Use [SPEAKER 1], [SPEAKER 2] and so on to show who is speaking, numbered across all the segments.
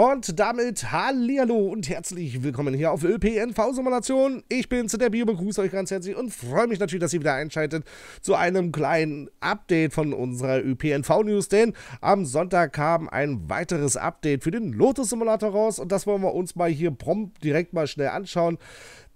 [SPEAKER 1] Und damit hallo und herzlich willkommen hier auf ÖPNV-Simulation. Ich bin der Bio, begrüße euch ganz herzlich und freue mich natürlich, dass ihr wieder einschaltet zu einem kleinen Update von unserer ÖPNV-News, denn am Sonntag kam ein weiteres Update für den Lotus-Simulator raus und das wollen wir uns mal hier prompt direkt mal schnell anschauen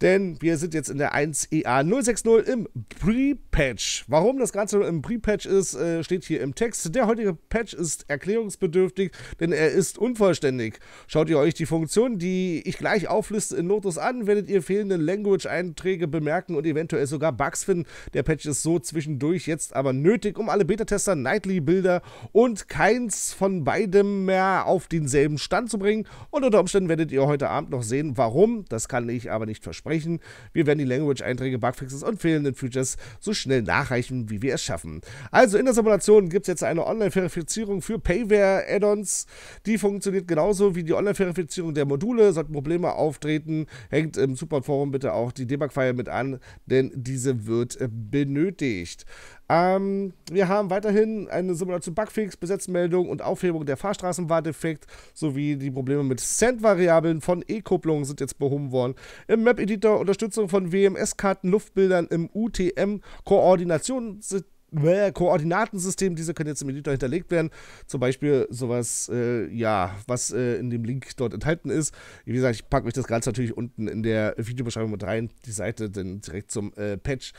[SPEAKER 1] denn wir sind jetzt in der 1EA060 e im Pre-Patch. Warum das Ganze im Pre-Patch ist, äh, steht hier im Text. Der heutige Patch ist erklärungsbedürftig, denn er ist unvollständig. Schaut ihr euch die Funktion, die ich gleich aufliste, in Notus an, werdet ihr fehlende Language-Einträge bemerken und eventuell sogar Bugs finden. Der Patch ist so zwischendurch jetzt aber nötig, um alle Beta-Tester Nightly-Bilder und keins von beidem mehr auf denselben Stand zu bringen. Und unter Umständen werdet ihr heute Abend noch sehen, warum. Das kann ich aber nicht versprechen erreichen. Wir werden die Language-Einträge, Bugfixes und fehlenden Features so schnell nachreichen, wie wir es schaffen. Also in der Simulation gibt es jetzt eine Online-Verifizierung für Payware-Add-ons. Die funktioniert genauso wie die Online-Verifizierung der Module. Sollten Probleme auftreten, hängt im Support-Forum bitte auch die Debug-File mit an, denn diese wird äh, benötigt. Ähm, wir haben weiterhin eine Simulation Bugfix, Besetzmeldung und Aufhebung der Fahrstraßenwarteffekt sowie die Probleme mit Sendvariablen von E-Kupplungen sind jetzt behoben worden. Im Map-Editor Unterstützung von WMS-Karten, Luftbildern im UTM, koordinationssystem Koordinatensystem, diese können jetzt im Editor hinterlegt werden. Zum Beispiel sowas, äh, ja, was äh, in dem Link dort enthalten ist. Wie gesagt, ich packe euch das Ganze natürlich unten in der Videobeschreibung mit rein, die Seite dann direkt zum äh, Patch.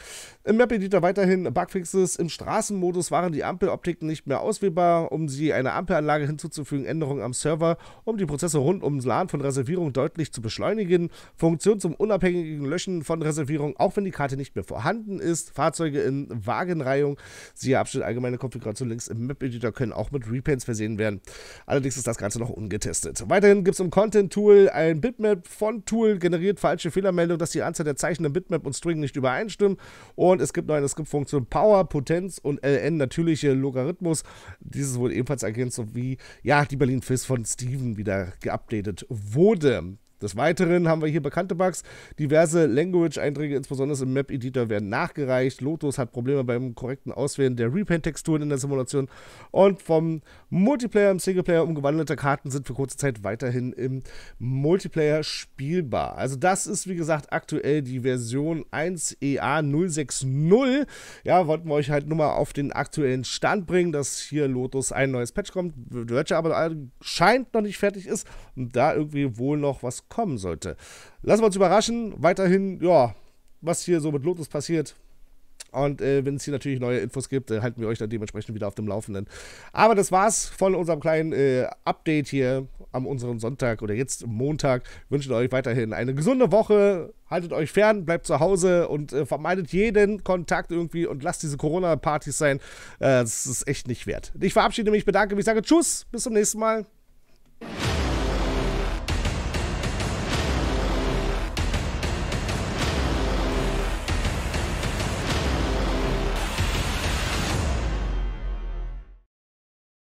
[SPEAKER 1] Im Map-Editor weiterhin Bugfixes. Im Straßenmodus waren die Ampeloptiken nicht mehr auswählbar, um sie einer Ampelanlage hinzuzufügen, Änderungen am Server, um die Prozesse rund ums Laden von Reservierung deutlich zu beschleunigen. Funktion zum unabhängigen Löschen von Reservierung, auch wenn die Karte nicht mehr vorhanden ist. Fahrzeuge in Wagenreihung Siehe Abschnitt allgemeine Konfiguration Links im Map-Editor können auch mit Repaints versehen werden. Allerdings ist das Ganze noch ungetestet. Weiterhin gibt es im Content-Tool ein Bitmap Font Tool, generiert falsche Fehlermeldung, dass die Anzahl der Zeichen im Bitmap und String nicht übereinstimmen. Und es gibt noch eine Skriptfunktion Power, Potenz und LN, natürliche Logarithmus. Dieses wurde ebenfalls ergänzt, sowie ja, die Berlin Fizz von Steven wieder geupdatet wurde. Des Weiteren haben wir hier bekannte Bugs. Diverse Language-Einträge, insbesondere im Map-Editor, werden nachgereicht. Lotus hat Probleme beim korrekten Auswählen der Repaint-Texturen in der Simulation. Und vom Multiplayer im Singleplayer umgewandelte Karten sind für kurze Zeit weiterhin im Multiplayer spielbar. Also das ist, wie gesagt, aktuell die Version 1EA060. E ja, wollten wir euch halt nur mal auf den aktuellen Stand bringen, dass hier Lotus ein neues Patch kommt, welcher aber äh, scheint noch nicht fertig ist und da irgendwie wohl noch was kommen sollte. Lassen wir uns überraschen. Weiterhin, ja, was hier so mit Lotus passiert. Und äh, wenn es hier natürlich neue Infos gibt, äh, halten wir euch dann dementsprechend wieder auf dem Laufenden. Aber das war's von unserem kleinen äh, Update hier am unserem Sonntag oder jetzt Montag. Wünschen euch weiterhin eine gesunde Woche. Haltet euch fern, bleibt zu Hause und äh, vermeidet jeden Kontakt irgendwie und lasst diese Corona-Partys sein. Äh, das ist echt nicht wert. Ich verabschiede mich, bedanke mich, sage Tschüss, bis zum nächsten Mal.